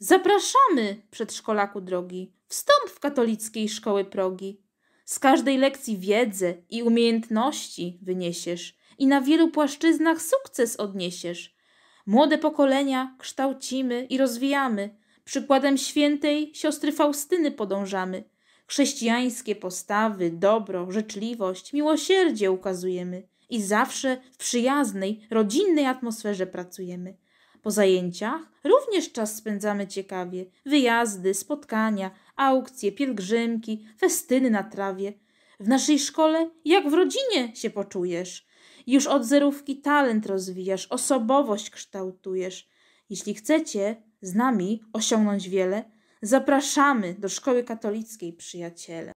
Zapraszamy, przedszkolaku drogi, wstąp w katolickiej szkoły progi. Z każdej lekcji wiedzę i umiejętności wyniesiesz i na wielu płaszczyznach sukces odniesiesz. Młode pokolenia kształcimy i rozwijamy. Przykładem świętej siostry Faustyny podążamy. Chrześcijańskie postawy, dobro, życzliwość, miłosierdzie ukazujemy i zawsze w przyjaznej, rodzinnej atmosferze pracujemy. Po zajęciach również czas spędzamy ciekawie. Wyjazdy, spotkania, aukcje, pielgrzymki, festyny na trawie. W naszej szkole jak w rodzinie się poczujesz. Już od zerówki talent rozwijasz, osobowość kształtujesz. Jeśli chcecie z nami osiągnąć wiele, zapraszamy do szkoły katolickiej, przyjaciele.